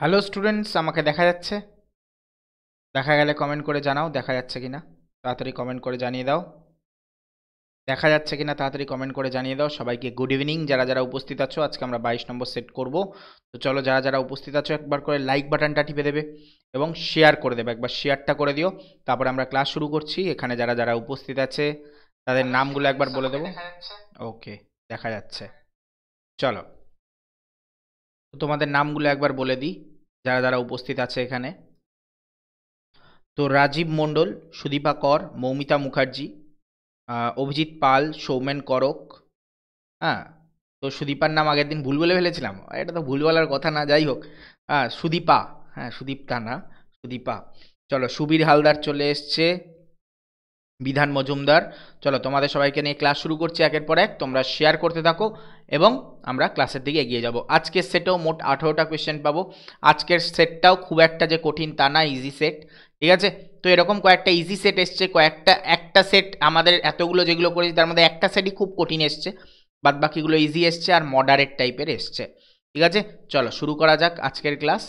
hello students আমাকে দেখা যাচ্ছে দেখা গেলে কমেন্ট করে জানাও দেখা যাচ্ছে কি না তাড়াতাড়ি কমেন্ট করে জানিয়ে দাও দেখা যাচ্ছে কিনা তাড়াতাড়ি কমেন্ট করে জানিয়ে দাও সবাইকে গুড ইভিনিং যারা যারা উপস্থিত আছো আজকে আমরা বাইশ নম্বর সেট করব তো চলো যারা যারা উপস্থিত আছো একবার করে লাইক বাটনটা টিপে দেবে এবং শেয়ার করে দেবে একবার শেয়ারটা করে দিও তারপরে আমরা ক্লাস শুরু করছি এখানে যারা যারা উপস্থিত আছে তাদের আচ্ছা, নামগুলো একবার বলে দেবো ওকে দেখা যাচ্ছে চলো তো তোমাদের নামগুলো একবার বলে দিই যারা যারা উপস্থিত আছে এখানে তো রাজীব মণ্ডল সুদীপা কর মৌমিতা মুখার্জি অভিজিৎ পাল সৌমেন করক হ্যাঁ তো সুদীপার নাম আগের দিন ভুল বলে ফেলেছিলাম এটা তো ভুল বলার কথা না যাই হোক হ্যাঁ সুদীপা হ্যাঁ সুদীপ তা না সুদীপা চলো সুবীর হালদার চলে এসছে বিধান মজুমদার চলো তোমাদের সবাইকে নিয়ে ক্লাস শুরু করছি একের পর এক তোমরা শেয়ার করতে থাকো এবং আমরা ক্লাসের দিকে এগিয়ে যাব আজকের সেটেও মোট আঠেরোটা কোয়েশ্চেন পাবো আজকের সেটটাও খুব একটা যে কঠিন তা না ইজি সেট ঠিক আছে তো এরকম কয়েকটা ইজি সেট এসছে কয়েকটা একটা সেট আমাদের এতগুলো যেগুলো করেছি তার মধ্যে একটা সেটই খুব কঠিন এসছে বাদ বাকিগুলো ইজি এসছে আর মডারেট টাইপের এসছে ঠিক আছে চলো শুরু করা যাক আজকের ক্লাস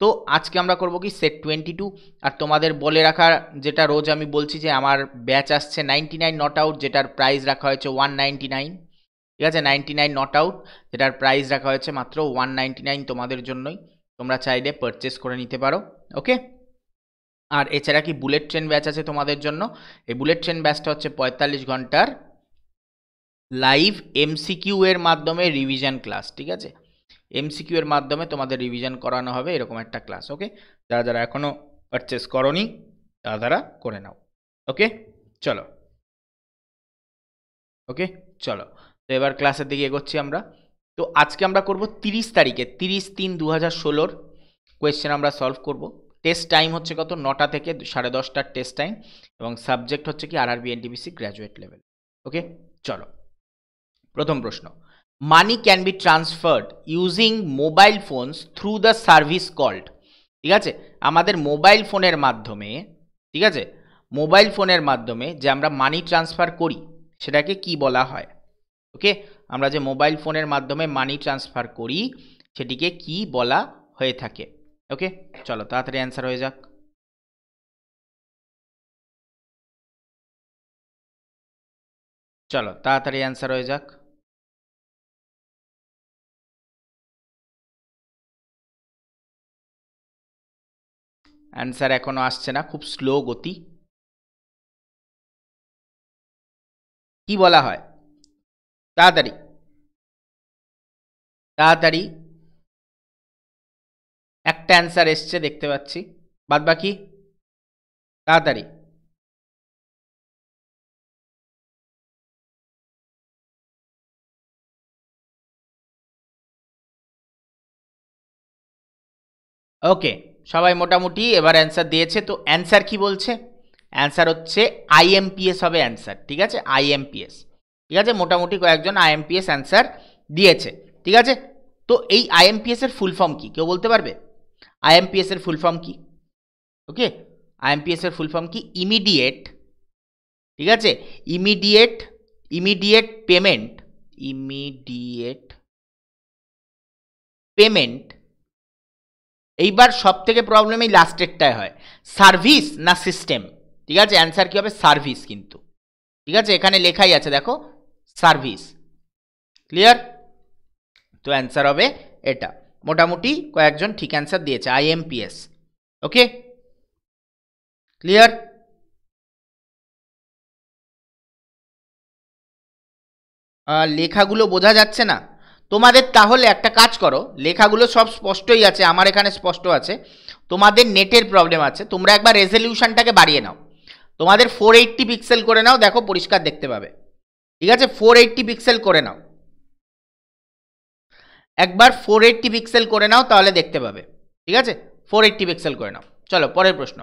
তো আজকে আমরা করব কি সেট টোয়েন্টি টু আর তোমাদের বলে রাখার যেটা রোজ আমি বলছি যে আমার ব্যাচ আসছে নাইনটি নাইন নট আউট যেটার প্রাইস রাখা হয়েছে ওয়ান নাইনটি নাইন ঠিক আছে নাইনটি নাইন নট আউট যেটার প্রাইস রাখা হয়েছে মাত্র ওয়ান নাইনটি নাইন তোমাদের জন্যই তোমরা চাইলে পারচেস করে নিতে পারো ওকে আর এছাড়া কি বুলেট ট্রেন ব্যাচ আছে তোমাদের জন্য এই বুলেট ট্রেন ব্যাচটা হচ্ছে পঁয়তাল্লিশ ঘন্টার লাইভ এমসিকিউ এর মাধ্যমে রিভিশন ক্লাস ঠিক আছে এমসিকিউ এর মাধ্যমে তোমাদের রিভিশন করানো হবে এরকম একটা ক্লাস ওকে যারা যারা এখনও পারচেস করনি তারা তারা করে নাও ওকে চলো ওকে চলো তো এবার ক্লাসের দিকে এগোচ্ছি আমরা তো আজকে আমরা করব তিরিশ তারিখে তিরিশ তিন দু হাজার ষোলোর কোয়েশ্চেন আমরা সলভ করব টেস্ট টাইম হচ্ছে কত নটা থেকে সাড়ে দশটার টেস্ট টাইম এবং সাবজেক্ট হচ্ছে কি R R B NTPC graduate level okay চলো প্রথম প্রশ্ন money can be transferred using mobile phones through the service called ঠিক আছে আমাদের মোবাইল ফোনের মাধ্যমে ঠিক আছে মোবাইল ফোনের মাধ্যমে যে আমরা মানি ট্রান্সফার করি সেটাকে কি বলা হয় ওকে আমরা যে মোবাইল ফোনের মাধ্যমে মানি ট্রান্সফার করি সেটিকে কি বলা হয়ে থাকে ওকে চলো তাড়াতাড়ি অ্যান্সার হয়ে যাক চলো তাড়াতাড়ি অ্যান্সার হয়ে যাক অ্যান্সার এখনও আসছে না খুব স্লো গতি কি বলা হয় তাড়াতাড়ি তাড়াতাড়ি একটা অ্যান্সার এসছে দেখতে পাচ্ছি বাদ বাকি তাড়াতাড়ি ওকে সবাই মোটামুটি এবার অ্যান্সার দিয়েছে তো অ্যান্সার কি বলছে অ্যান্সার হচ্ছে আইএমপিএস হবে অ্যান্সার ঠিক আছে আইএমপিএস ঠিক আছে মোটামুটি কয়েকজন আইএমপিএস অ্যান্সার দিয়েছে ঠিক আছে তো এই আইএমপিএস এর ফুল ফর্ম কি কেউ বলতে পারবে আইএমপিএস এর ফুল ফর্ম কি ওকে আইএমপিএস এর ফুল ফর্ম কি ইমিডিয়েট ঠিক আছে immediate immediate payment immediate payment এইবার সব থেকে প্রবলেম এই লাস্টেরটায় হয় সার্ভিস না সিস্টেম ঠিক আছে অ্যান্সার কী হবে সার্ভিস কিন্তু ঠিক আছে এখানে লেখাই আছে দেখো সার্ভিস ক্লিয়ার তো অ্যান্সার হবে এটা মোটামুটি কয়েকজন ঠিক অ্যান্সার দিয়েছে আইএমপিএস ওকে ক্লিয়ার লেখাগুলো বোঝা যাচ্ছে না তোমাদের তাহলে একটা কাজ করো লেখাগুলো সব স্পষ্টই আছে আমার এখানে স্পষ্ট আছে তোমাদের নেটের প্রবলেম আছে তোমরা একবার রেজলিউশনটাকে বাড়িয়ে নাও তোমাদের ফোর এইট্টি পিক্সেল করে নাও দেখো পরিষ্কার দেখতে পাবে ঠিক আছে ফোর এইটটি পিক্সেল করে নাও একবার ফোর এইটটি পিক্সেল করে নাও তাহলে দেখতে পাবে ঠিক আছে ফোর এইটটি পিক্সেল করে নাও চলো পরের প্রশ্ন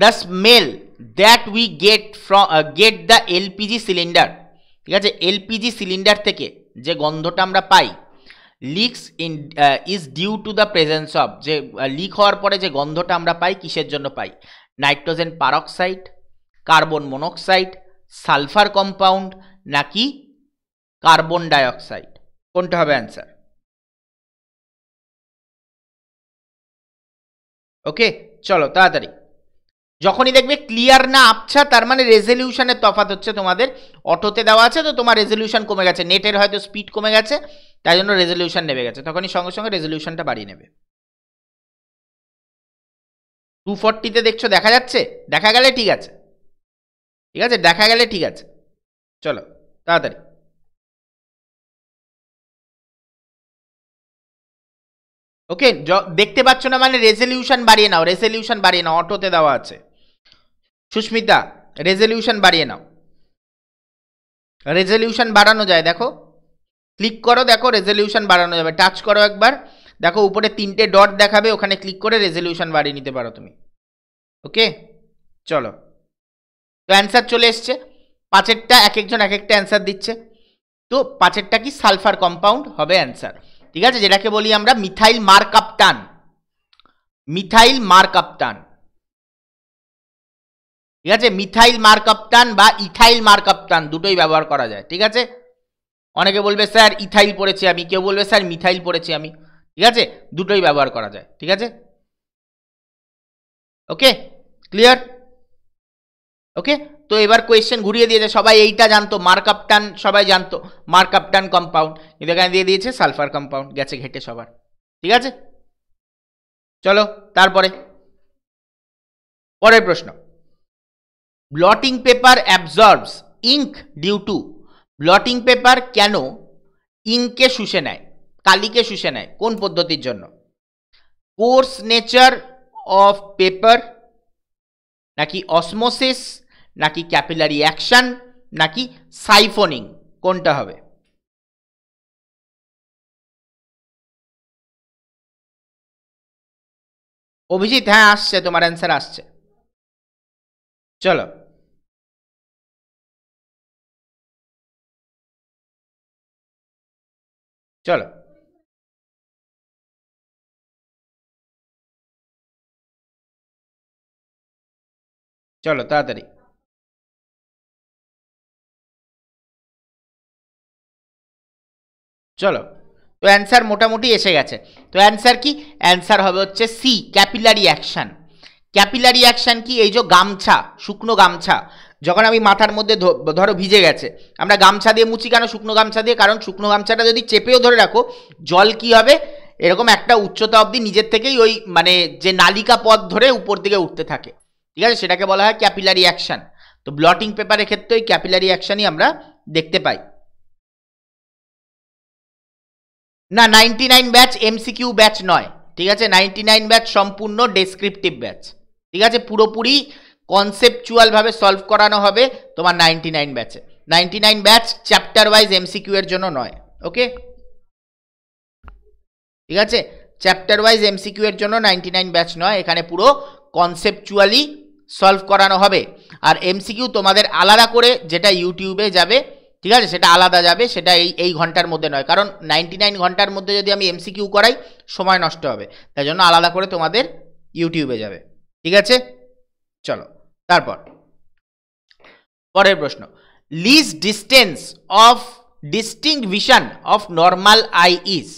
the smell that we get from get the LPG cylinder ঠিক আছে এলপিজি সিলিন্ডার থেকে যে গন্ধটা আমরা পাই leaks in is due to the presence of যে লিক uh, হওয়ার পরে যে গন্ধটা আমরা পাই কিসের জন্য পাই nitrogen peroxide carbon monoxide sulphur compound নাকি কার্বন ডাইঅক্সাইড কোনটা হবে অ্যান্সার ওকে চলো তাড়াতাড়ি যখনই দেখবে ক্লিয়ার না আপছা তার মানে রেজলিউশনের তফাত হচ্ছে তোমাদের অটোতে দেওয়া আছে তো তোমার রেজলিউশন কমে গেছে নেটের হয়তো স্পিড কমে গেছে তাই জন্য রেজলিউশন নেমে গেছে তখনই সঙ্গে সঙ্গে রেজলিউশনটা বাড়িয়ে নেবে টু ফর্টিতে দেখছো দেখা যাচ্ছে দেখা গেলে ঠিক আছে ঠিক আছে দেখা গেলে ঠিক আছে চলো তাড়াতাড়ি ওকে দেখতে পাচ্ছ না মানে রেজলিউশন বাড়িয়ে নাও রেজলিউশন বাড়িয়ে নাও অটোতে দেওয়া আছে সুস্মিতা রেজলিউশন বাড়িয়ে নাও রেজলিউশন বাড়ানো যায় দেখো ক্লিক করো দেখো রেজলিউশন বাড়ানো যাবে টাচ করো একবার দেখো উপরে তিনটে ডট দেখাবে ওখানে ক্লিক করে রেজলিউশন বাড়িয়ে নিতে পারো তুমি ওকে চলো তো অ্যান্সার চলে এসছে পাঁচেরটা এক একজন এক একটা অ্যান্সার দিচ্ছে তো পাঁচেরটা কি সালফার কম্পাউন্ড হবে অ্যান্সার ঠিক আছে যেটাকে বলি আমরা মিথাইল মার্কাপটান টান মিথাইল মার্কাপটান টান ঠিক আছে মিথাইল মার্কআপ টান বা ইথাইল মার্কআপ দুটোই ব্যবহার করা যায় ঠিক আছে অনেকে বলবে স্যার ইথাইল পড়েছি আমি কেউ বলবে স্যার মিথাইল পড়েছি আমি ঠিক আছে দুটোই ব্যবহার করা যায় ঠিক আছে ওকে ক্লিয়ার ওকে তো এবার কোয়েশ্চেন ঘুরিয়ে দিয়েছে সবাই এইটা জানতো মার্কআপটান সবাই জানতো মার্কআপটান কম্পাউন্ড কিন্তু এখানে দিয়ে দিয়েছে সালফার কম্পাউন্ড গেছে ঘেটে সবার ঠিক আছে চলো তারপরে পরের প্রশ্ন blotting paper absorbs ink due to blotting paper কেন ইঙ্ককে শুষে নেয় কালিকে শুষে নেয় কোন পদ্ধতির জন্য কোর্স নেচার অফ পেপার নাকি অসমোসিস নাকি ক্যাপিলারি অ্যাকশন নাকি সাইফোনিং কোনটা হবে অভিজিৎ হ্যাঁ আসছে তোমার অ্যান্সার আসছে চলো চলো চলো তাড়াতাড়ি চলো তো অ্যান্সার মোটামুটি এসে গেছে তো অ্যান্সার কি অ্যান্সার হবে হচ্ছে C capillary action capillary action কি এই যে গামছা শুকনো গামছা যখন আমি মাথার মধ্যে ধরো ভিজে গেছে আমরা গামছা দিয়ে মুছি কেন শুকনো গামছা দিয়ে কারণ শুকনো গামছাটা যদি চেপেও ধরে রাখো জল কি হবে এরকম একটা উচ্চতা অবধি নিজের থেকেই ওই মানে যে নালিকা পথ ধরে উপর দিকে উঠতে থাকে ঠিক আছে সেটাকে বলা হয় ক্যাপিলারি অ্যাকশান তো ব্লটিং পেপারের ক্ষেত্রে ওই ক্যাপিলারি অ্যাকশানই আমরা দেখতে পাই না ninety nine batch MCQ batch নয় ঠিক আছে নাইনটি নাইন ব্যাচ সম্পূর্ণ ডেসক্রিপটিভ ব্যাচ ঠিক আছে পুরোপুরি কনসেপচুয়ালভাবে সলভ করানো হবে তোমার নাইনটি নাইন ব্যাচে ninety nine batch chapter wise MCQ এর জন্য নয় ওকে ঠিক আছে চ্যাপ্টার ওয়াইজ এমসিকিউ এর জন্য নাইনটি নাইন ব্যাচ নয় এখানে পুরো কনসেপচুয়ালি সলভ করানো হবে আর এমসিকিউ তোমাদের আলাদা করে যেটা ইউটিউবে যাবে ঠিক আছে সেটা আলাদা যাবে সেটা এই এই ঘন্টার মধ্যে নয় কারণ নাইনটি নাইন ঘন্টার মধ্যে যদি আমি এমসিকিউ করাই সময় নষ্ট হবে তাই জন্য আলাদা করে তোমাদের ইউটিউবে যাবে ঠিক আছে চলো তারপর পরের প্রশ্ন least distance of distinct vision of normal eye is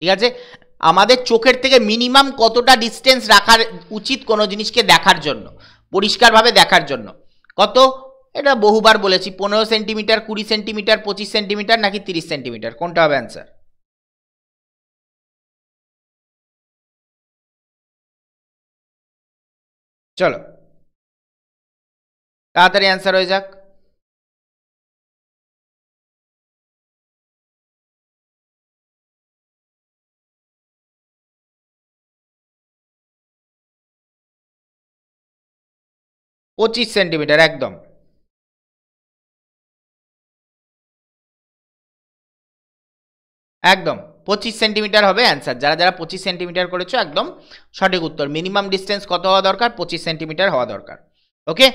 ঠিক আছে আমাদের চোখের থেকে মিনিমাম কতটা ডিস্টেন্স রাখার উচিত কোনো জিনিসকে দেখার জন্য পরিষ্কারভাবে দেখার জন্য কত এটা বহুবার বলেছি পনেরো সেন্টিমিটার কুড়ি সেন্টিমিটার পঁচিশ সেন্টিমিটার নাকি তিরিশ সেন্টিমিটার কোনটা হবে অ্যান্সার চলো তাড়াতাড়ি অ্যান্সার হয়ে যাক পঁচিশ সেন্টিমিটার একদম একদম পঁচিশ সেন্টিমিটার হবে অ্যান্সার যারা যারা পঁচিশ সেন্টিমিটার করেছো একদম সঠিক উত্তর মিনিমাম ডিস্টেন্স কত হওয়া দরকার পঁচিশ সেন্টিমিটার হওয়া দরকার ওকে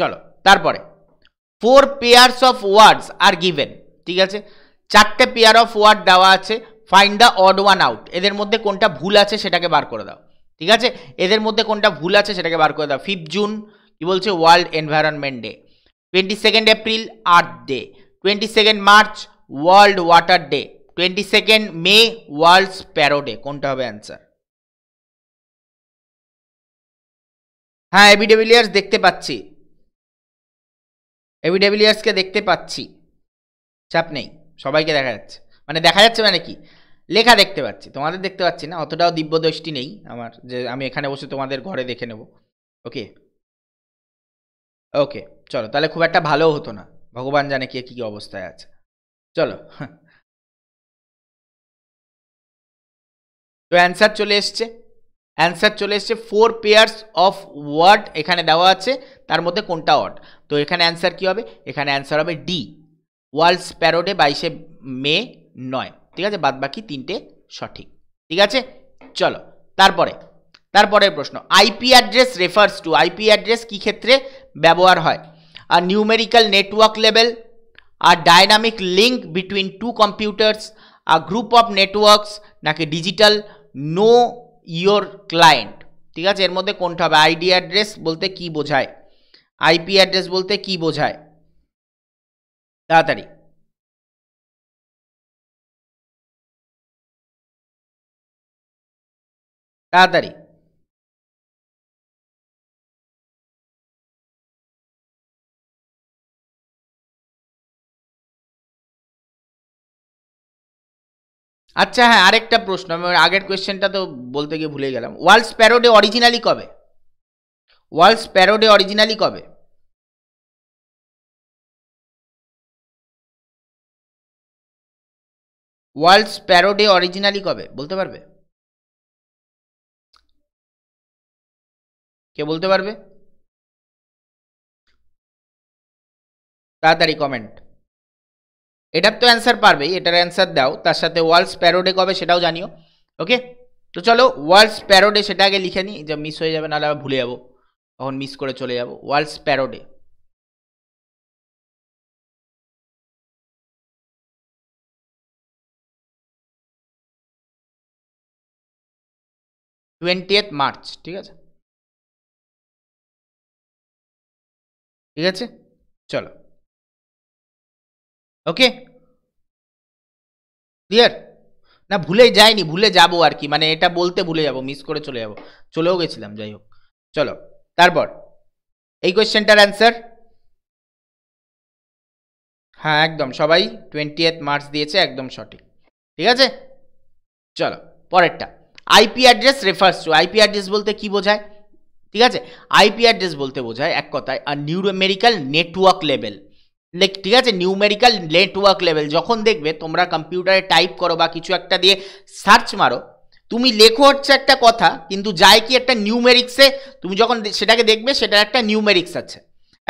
চলো তারপরে four pairs of words are given ঠিক আছে চারটে পেয়ার অফ ওয়ার্ড দেওয়া আছে find the odd one out এদের মধ্যে কোনটা ভুল আছে সেটাকে বার করে দাও ঠিক আছে এদের মধ্যে কোনটা ভুল আছে সেটাকে বার করে দাও ফিফ জুন কি বলছে world environment day twenty second April earth day twenty second March world water day twenty second May world parrot day কোনটা হবে অ্যান্সার হ্যাঁ এবিডেবিলিয়ার্স দেখতে পাচ্ছি এবি ডেভিলিয়ার্সকে দেখতে পাচ্ছি চাপ নেই সবাইকে দেখা যাচ্ছে মানে দেখা যাচ্ছে মানে কি লেখা দেখতে পাচ্ছি তোমাদের দেখতে পাচ্ছি না অতটাও দিব্যদৃষ্টি নেই আমার যে আমি এখানে বসে তোমাদের ঘরে দেখে নেব ওকে ওকে চলো তাহলে খুব একটা ভালো হতো না ভগবান জানে কে কী অবস্থায় আছে চলো তো অ্যান্সার চলে এসছে অ্যান্সার চলে এসছে ফোর পেয়ার্স অফ ওয়ার্ড এখানে দেওয়া আছে তার মধ্যে কোনটা ওয়ার্ড তো এখানে অ্যান্সার কী হবে এখানে অ্যান্সার হবে ডি ওয়ার্ল্ড প্যারোডে বাইশে মে নয় ঠিক আছে বাদবাকি তিনটে সঠিক ঠিক আছে চলো তারপরে তারপরের প্রশ্ন IP address refers to IP address কী ক্ষেত্রে ব্যবহার হয় আর নিউমেরিক্যাল নেটওয়ার্ক লেভেল আর dynamic link between two computers আর গ্রুপ অফ নেটওয়ার্কস নাকি ডিজিটাল নো ইয়োর ক্লায়েন্ট ঠিক আছে এর মধ্যে কোনটা হবে আইডি অ্যাড্রেস বলতে কি বোঝায় আইপি অ্যাড্রেস বলতে কি বোঝায় তাড়াতাড়ি তাড়াতাড়ি আচ্ছা হ্যাঁ আরেকটা প্রশ্ন আমি আগের কোয়েশ্চেনটা তো বলতে গিয়ে ভুলে গেলাম ওয়ার্ল্ড স্প্যারোডে অরিজিনালি কবে ওয়ার্ল্ডস প্যারোডে অরিজিনালি কবে ওয়ার্ল্ডস প্যারোডে অরিজিনালি কবে বলতে পারবে কে বলতে পারবে তাড়াতাড়ি কমেন্ট এটার তো অ্যান্সার পারবেই এটার অ্যান্সার দাও তার সাথে ওয়ার্ল্ডস প্যারোডে কবে সেটাও জানিও ওকে তো চলো ওয়ার্ল্ডস প্যারোডে সেটা আগে লিখে নিই যা মিস হয়ে যাবে নাহলে আমি ভুলে যাবো তখন মিস করে চলে যাব ওয়ার্ল্ডস প্যারোডে টোয়েন্টিয়েথ মার্চ ঠিক আছে ঠিক আছে চলো ওকে ক্লিয়ার না ভুলে যাইনি ভুলে যাব আর কি মানে এটা বলতে ভুলে যাব মিস করে চলে যাব চলেও গেছিলাম যাই হোক চলো তারপর এই কোয়েশ্চেনটার অ্যান্সার হ্যাঁ একদম সবাই টোয়েন্টি মার্চ দিয়েছে একদম সঠিক ঠিক আছে চলো পরেরটা IP address refers to IP address বলতে কি বোঝায় ঠিক আছে আইপি অ্যাড্রেস বলতে বোঝায় এক কথায় আর নিউমেরিক্যাল নেটওয়ার্ক লেভেল ঠিক আছে নিউমেরিক্যাল নেটওয়ার্ক লেভেল যখন দেখবে তোমরা কম্পিউটারে টাইপ করো বা কিছু একটা দিয়ে সার্চ মারো তুমি লেখো হচ্ছে একটা কথা কিন্তু যায় কি একটা নিউমেরিক্সে তুমি যখন সেটাকে দেখবে সেটার একটা নিউমেরিক্স আছে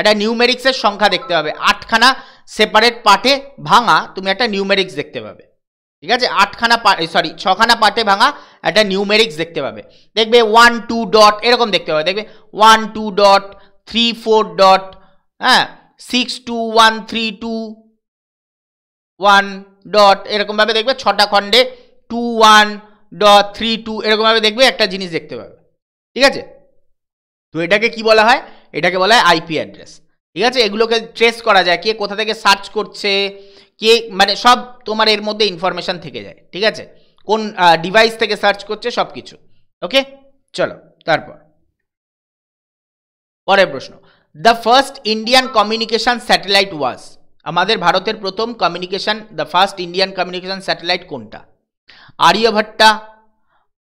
একটা নিউমেরিক্সের সংখ্যা দেখতে পাবে আটখানা সেপারেট পার্টে ভাঙা তুমি একটা নিউমেরিক্স দেখতে পাবে ঠিক আছে আটখানা সরি ছখানা পার্টে ভাঙা একটা নিউমেরিক্স দেখতে পাবে দেখবে ওয়ান টু ডট এরকম দেখতে পাবে দেখবে one two dot three four dot হ্যাঁ six two one three two one dot এরকমভাবে দেখবে ছটা খণ্ডে two one dot three two এরকমভাবে দেখবে একটা জিনিস দেখতে পাবে ঠিক আছে তো এটাকে কি বলা হয় এটাকে বলা হয় আইপি অ্যাড্রেস ঠিক আছে এগুলোকে ট্রেস করা যায় কে কোথা থেকে সার্চ করছে কে মানে সব তোমার এর মধ্যে ইনফরমেশান থেকে যায় ঠিক আছে কোন ডিভাইস থেকে সার্চ করছে সব কিছু ওকে চলো তারপর পরের প্রশ্ন the first Indian communication satellite was আমাদের ভারতের প্রথম communication the first Indian communication satellite কোনটা Aryabhata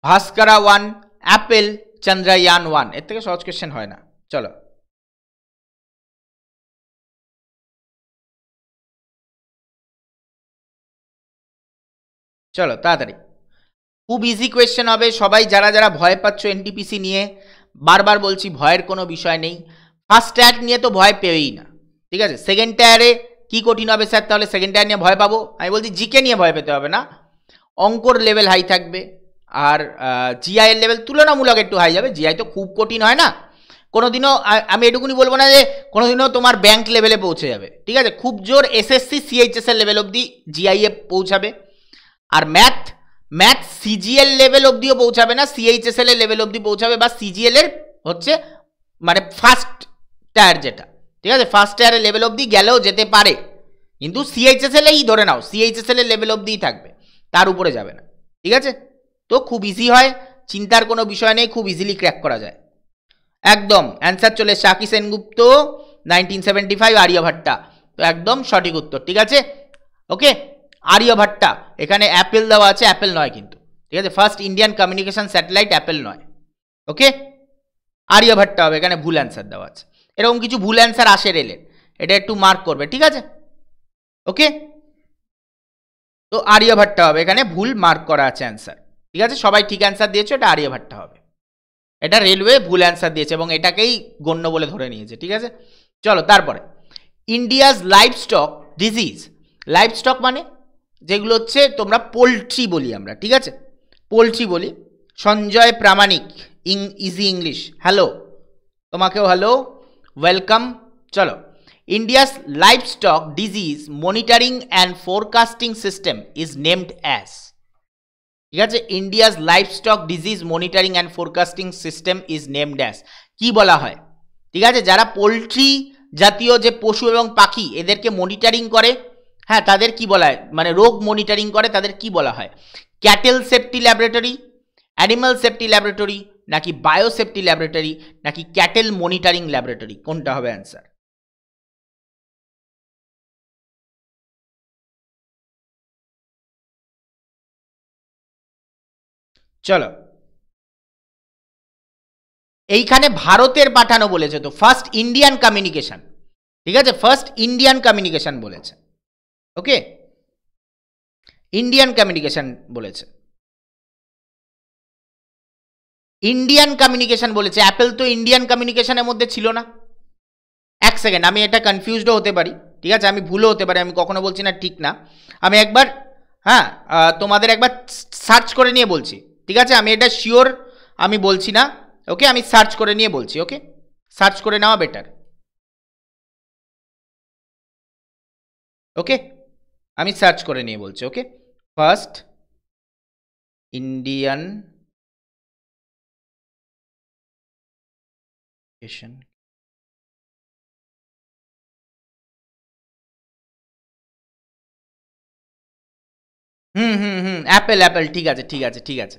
Bhaskara one APPLE Chandrayaan one এর থেকে সহজ কোয়েশ্চেন হয় না চলো চলো তাড়াতাড়ি খুব ইজি কোয়েশ্চেন হবে সবাই যারা যারা ভয় পাচ্ছ এনটিপিসি নিয়ে বারবার বলছি ভয়ের কোনো বিষয় নেই ফার্স্ট টায়ার নিয়ে তো ভয় পেয়েই না ঠিক আছে সেকেন্ড টায়ারে কি কঠিন হবে স্যার তাহলে সেকেন্ড টায়ার নিয়ে ভয় পাবো আমি বলছি জিকে নিয়ে ভয় পেতে হবে না অঙ্কর লেভেল হাই থাকবে আর জিআইয়ের লেভেল তুলনামূলক একটু হাই যাবে জিআই তো খুব কঠিন হয় না কোনোদিনও আমি এটুকুনি বলবো না যে কোনোদিনও তোমার ব্যাংক লেভেলে পৌঁছে যাবে ঠিক আছে খুব জোর এসএসসি এর লেভেল অবধি জিআইএ পৌঁছাবে আর ম্যাথ ম্যাথ সিজিএল লেভেল অবধিও পৌঁছাবে না সিএইচএসএল এর লেভেল অবধি পৌঁছাবে বা সিজিএল এর হচ্ছে মানে ফার্স্ট টায়ার যেটা ঠিক আছে ফার্স্ট টায়ারের লেভেল অবধি গেলেও যেতে পারে কিন্তু সিএইচএসএল এই ধরে নাও সিএইচএসএল এর লেভেল অবধিই থাকবে তার উপরে যাবে না ঠিক আছে তো খুব ইজি হয় চিন্তার কোনো বিষয় নেই খুব ইজিলি ক্র্যাক করা যায় একদম অ্যান্সার চলে Shaki Sengupta nineteen seventy five Aryabhata তো একদম সঠিক উত্তর ঠিক আছে ওকে আরিয়াভাট্টা এখানে অ্যাপেল দেওয়া আছে অ্যাপেল নয় কিন্তু ঠিক আছে first Indian communication satellite APPLE নয় ওকে আরিয়াভাট্টা হবে এখানে ভুল অ্যান্সার দেওয়া আছে এরকম কিছু ভুল অ্যান্সার আসে রেলের এটা একটু মার্ক করবে ঠিক আছে ওকে তো আর্যভট্ট হবে এখানে ভুল মার্ক করা আছে অ্যান্সার ঠিক আছে সবাই ঠিক অ্যান্সার দিয়েছে এটা আর্যভট্ট হবে এটা রেলওয়ে ভুল অ্যান্সার দিয়েছে এবং এটাকেই গণ্য বলে ধরে নিয়েছে ঠিক আছে চলো তারপরে India's livestock disease livestock মানে যেগুলো হচ্ছে তোমরা পোলট্রি বলি আমরা ঠিক আছে পোলট্রি বলি সঞ্জয় প্রামাণিক ইং ইজি ইংলিশ হ্যালো তোমাকেও হ্যালো ওয়েলকাম চলো India's livestock disease monitoring and forecasting system is named as ঠিক আছে India's livestock disease monitoring and forecasting system is name dash কি বলা হয় ঠিক আছে যারা পোলট্রি জাতীয় যে পশু এবং পাখি এদেরকে মনিটারিং করে হ্যাঁ তাদের কি বলা হয় মানে রোগ মনিটরিং করে তাদের কি বলা হয় cattle safety laboratory animal safety laboratory নাকি বায়োসেফটি ল্যাবরেটরি নাকি ক্যাটেল মনিটরিং ল্যাবরেটরি কোনটা হবে অ্যান্সার চলো এইখানে ভারতের পাঠানো বলেছে তো ফার্স্ট ইন্ডিয়ান কমিউনিকেশন ঠিক আছে ফার্স্ট ইন্ডিয়ান কমিউনিকেশন বলেছে ওকে ইন্ডিয়ান কমিউনিকেশন বলেছে ইন্ডিয়ান কমিউনিকেশন বলেছে অ্যাপেল তো ইন্ডিয়ান কমিউনিকেশনের মধ্যে ছিল না এক সেকেন্ড আমি এটা কনফিউজডও হতে পারি ঠিক আছে আমি ভুলও হতে পারি আমি কখনো বলছি না ঠিক না আমি একবার হ্যাঁ তোমাদের একবার সার্চ করে নিয়ে বলছি ঠিক আছে আমি এটা শিওর আমি বলছি না ওকে আমি সার্চ করে নিয়ে বলছি ওকে সার্চ করে নেওয়া বেটার ওকে আমি সার্চ করে নিয়ে বলছি okay first Indian Asian hmm hmm hmm APPLE APPLE ঠিক আছে ঠিক আছে ঠিক আছে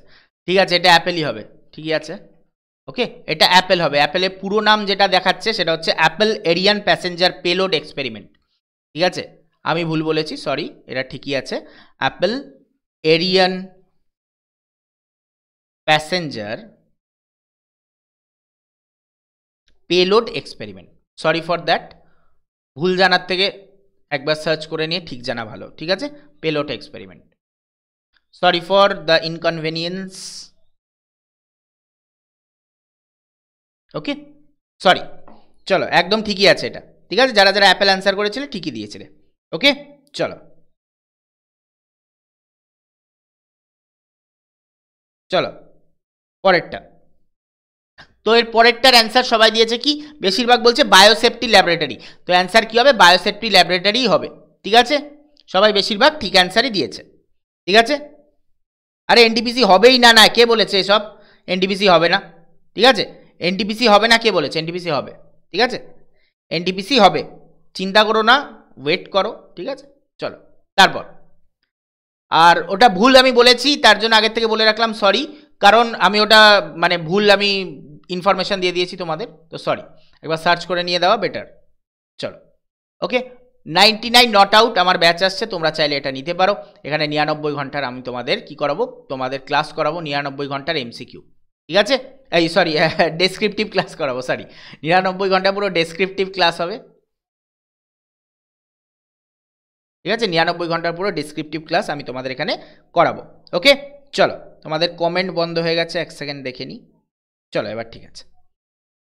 ঠিক আছে এটা অ্যাপেলই হবে ঠিকই আছে ওকে এটা অ্যাপেল হবে অ্যাপেলের পুরো নাম যেটা দেখাচ্ছে সেটা হচ্ছে APPLE Ariane passenger payload experiment ঠিক আছে আমি ভুল বলেছি সরি এটা ঠিকই আছে APPLE Ariane passenger payload experiment sorry for that ভুল জানার থেকে একবার সার্চ করে নিয়ে ঠিক জানা ভালো ঠিক আছে payload experiment sorry for the inconvenience okay sorry চলো একদম ঠিকই আছে এটা ঠিক আছে যারা যারা অ্যাপেল অ্যান্সার করেছিলে ঠিকই দিয়েছিলে ওকে চলো চলো পরেরটা তো এর পরেরটার অ্যান্সার সবাই দিয়েছে কি বেশিরভাগ বলছে বায়োসেফটি ল্যাবরেটারি তো অ্যান্সার কী হবে বায়োসেফটি ল্যাবরেটরিই হবে ঠিক আছে সবাই বেশিরভাগ ঠিক অ্যান্সারই দিয়েছে ঠিক আছে আরে এনটিপিসি হবেই না না কে বলেছে এসব এনটিপিসি হবে না ঠিক আছে এনটিপিসি হবে না কে বলেছে এনটিপিসি হবে ঠিক আছে এনটিপিসি হবে চিন্তা করো না ওয়েট করো ঠিক আছে চলো তারপর আর ওটা ভুল আমি বলেছি তার জন্য আগের থেকে বলে রাখলাম সরি কারণ আমি ওটা মানে ভুল আমি ইনফরমেশান দিয়ে দিয়েছি তোমাদের তো সরি একবার সার্চ করে নিয়ে দেওয়া বেটার চলো okay ninety nine not out আমার ব্যাচ আসছে তোমরা চাইলে এটা নিতে পারো এখানে নিরানব্বই ঘন্টার আমি তোমাদের কি করাবো তোমাদের ক্লাস করাবো নিরানব্বই ঘন্টার এমসিকিউ ঠিক আছে এই সরি ডেসক্রিপটিভ ক্লাস করাবো সরি নিরানব্বই ঘন্টা পুরো ডেসক্রিপটিভ ক্লাস হবে ঠিক আছে নিরানব্বই ঘন্টার পুরো ডেসক্রিপটিভ ক্লাস আমি তোমাদের এখানে করাবো ওকে চলো তোমাদের কমেন্ট বন্ধ হয়ে গেছে এক সেকেন্ড দেখে নিই চলো এবার ঠিক আছে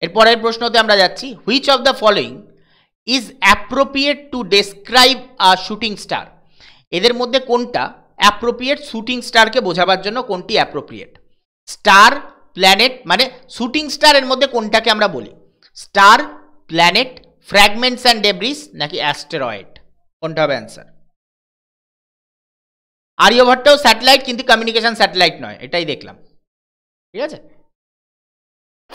এরপরের প্রশ্নতে আমরা যাচ্ছি which of the following is appropriate to describe a shooting star এদের মধ্যে কোনটা অ্যাপ্রোপ্রিয়েট শুটিং স্টারকে বোঝাবার জন্য কোনটি অ্যাপ্রোপ্রিয়েট স্টার প্ল্যানেট মানে শুটিং স্টারের মধ্যে কোনটাকে আমরা বলি star planet fragments and debris নাকি অ্যাস্টেরয়েড কোনটা হবে অ্যান্সার আর্যভট্টও স্যাটেলাইট কিন্তু কমিউনিকেশন স্যাটেলাইট নয় এটাই দেখলাম ঠিক আছে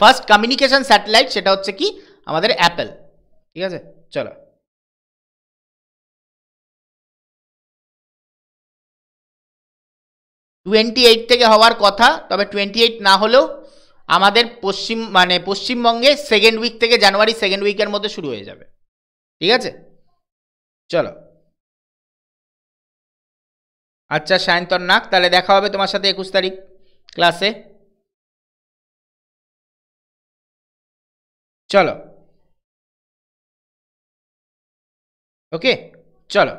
ফার্স্ট কমিউনিকেশন স্যাটেলাইট সেটা হচ্ছে কি আমাদের অ্যাপেল ঠিক আছে চলো টোয়েন্টি এইট থেকে হওয়ার কথা তবে টোয়েন্টি এইট না হলেও আমাদের পশ্চিম মানে পশ্চিমবঙ্গে সেকেন্ড উইক থেকে জানুয়ারি সেকেন্ড উইকের মধ্যে শুরু হয়ে যাবে ঠিক আছে চলো আচ্ছা সায়ন্তন নাক তাহলে দেখা হবে তোমার সাথে একুশ তারিখ ক্লাসে চলো ওকে চলো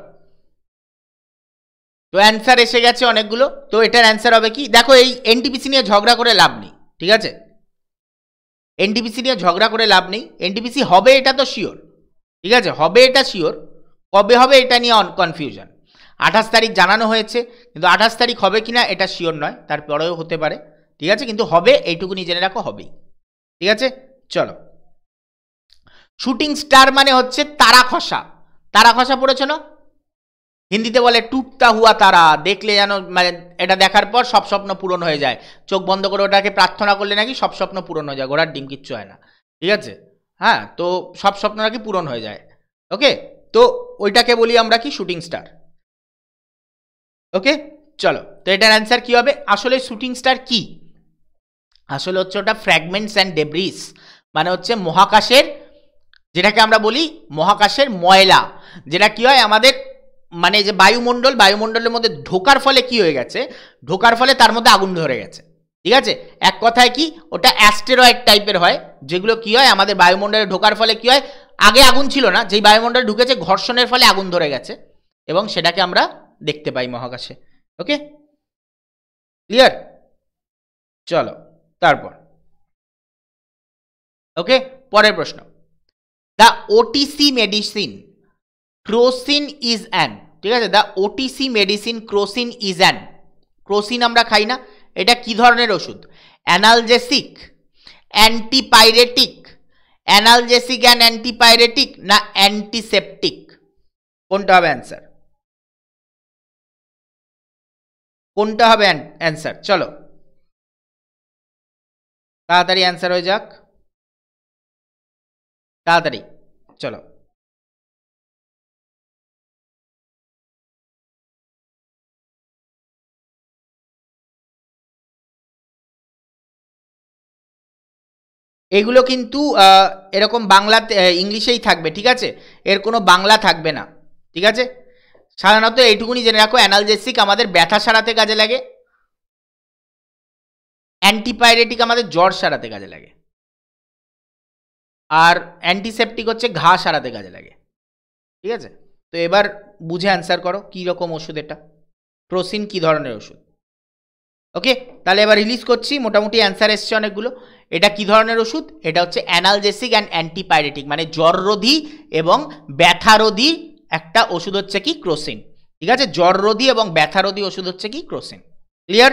তো অ্যান্সার এসে গেছে অনেকগুলো তো এটার অ্যান্সার হবে কি দেখো এই এনটিপিসি নিয়ে ঝগড়া করে লাভ নেই ঠিক আছে এনটিপিসি নিয়ে ঝগড়া করে লাভ নেই এনটিপিসি হবে এটা তো শিওর ঠিক আছে হবে এটা শিওর কবে হবে এটা নিয়ে অন কনফিউশন আঠাশ তারিখ জানানো হয়েছে কিন্তু আঠাশ তারিখ হবে কি না এটা শিওর নয় তারপরেও হতে পারে ঠিক আছে কিন্তু হবে এইটুকুনি জেনে রাখো হবেই ঠিক আছে চলো শুটিং স্টার মানে হচ্ছে তারা খসা তারা খসা পড়েছ না হিন্দিতে বলে টুটতা হুয়া তারা দেখলে যেন মানে এটা দেখার পর সব স্বপ্ন পূরণ হয়ে যায় চোখ বন্ধ করে ওটাকে প্রার্থনা করলে নাকি সব স্বপ্ন পূরণ হয়ে যায় ঘোড়ার ডিম কিচ্ছু হয় না ঠিক আছে হ্যাঁ তো সব স্বপ্ন নাকি পূরণ হয়ে যায় ওকে তো ওইটাকে বলি আমরা কি শুটিং স্টার ওকে চলো তো এটার অ্যান্সার কী হবে আসলে শুটিং স্টার কি আসলে হচ্ছে ওটা ফ্র্যাগমেন্টস অ্যান্ড ডেব্রিস মানে হচ্ছে মহাকাশের যেটাকে আমরা বলি মহাকাশের ময়লা যেটা কী হয় আমাদের মানে যে বায়ুমণ্ডল বায়ুমণ্ডলের মধ্যে ঢোকার ফলে কি হয়ে গেছে ঢোকার ফলে তার মধ্যে আগুন ধরে গেছে ঠিক আছে এক কথায় কি ওটা অ্যাস্টেরয়েড টাইপের হয় যেগুলো কি হয় আমাদের বায়ুমণ্ডলে ঢোকার ফলে কি হয় আগে আগুন ছিল না যেই বায়ুমণ্ডলে ঢুকেছে ঘর্ষণের ফলে আগুন ধরে গেছে এবং সেটাকে আমরা দেখতে পাই মহাকাশে ওকে ক্লিয়ার চলো তারপর ওকে পরের প্রশ্ন the OTC medicine Crocin is an ঠিক আছে the OTC medicine Crocin is an Crocin আমরা খাই না এটা কি ধরনের ওষুধ analgesic antipyretic analgesic and antipyretic না অ্যান্টিসেপটিক কোনটা হবে অ্যান্সার কোনটা হবে অ্যান্সার চলো তাড়াতাড়ি অ্যান্সার হয়ে যাক তাড়াতাড়ি চলো এগুলো কিন্তু এরকম বাংলাতে ইংলিশেই থাকবে ঠিক আছে এর কোনো বাংলা থাকবে না ঠিক আছে সাধারণত এইটুকুনি জেনে রাখো অ্যানালজেসিক আমাদের ব্যথা সারাতে কাজে লাগে অ্যান্টিপাইরেটিক আমাদের জ্বর সারাতে কাজে লাগে আর অ্যান্টিসেপটিক হচ্ছে ঘা সারাতে কাজে লাগে ঠিক আছে তো এবার বুঝে অ্যান্সার করো কী রকম ওষুধ এটা প্রোসিন কী ধরনের ওষুধ ওকে তাহলে এবার রিলিজ করছি মোটামুটি অ্যান্সার এসছে অনেকগুলো এটা কি ধরনের ওষুধ এটা হচ্ছে অ্যানালজেসিক অ্যান্ড অ্যান্টিপাইরেটিক মানে জ্বররোধী এবং ব্যথারোধী একটা ওষুধ হচ্ছে কি ক্রোসিন ঠিক আছে জ্বররোধী এবং ব্যথারোধী ওষুধ হচ্ছে কি ক্রোসিন ক্লিয়ার